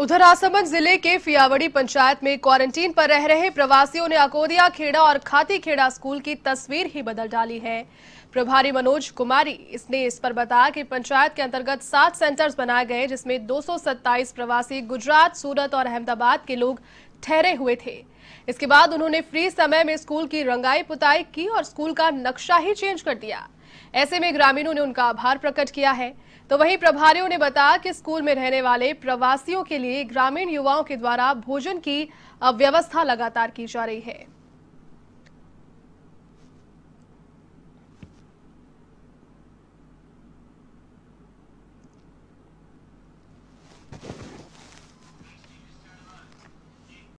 उधर आसमन जिले के फियावड़ी पंचायत में क्वारंटीन पर रह रहे प्रवासियों ने अकोदिया खेड़ा और खाती खेड़ा स्कूल की तस्वीर ही बदल डाली है प्रभारी मनोज कुमारी इसने इस पर बताया कि पंचायत के अंतर्गत सात सेंटर्स बनाए गए जिसमें 227 प्रवासी गुजरात सूरत और अहमदाबाद के लोग ठहरे हुए थे इसके बाद उन्होंने फ्री समय में स्कूल की रंगाई पुताई की और स्कूल का नक्शा ही चेंज कर दिया ऐसे में ग्रामीणों ने उनका आभार प्रकट किया है तो वहीं प्रभारियों ने बताया कि स्कूल में रहने वाले प्रवासियों के लिए ग्रामीण युवाओं के द्वारा भोजन की अव्यवस्था लगातार की जा रही है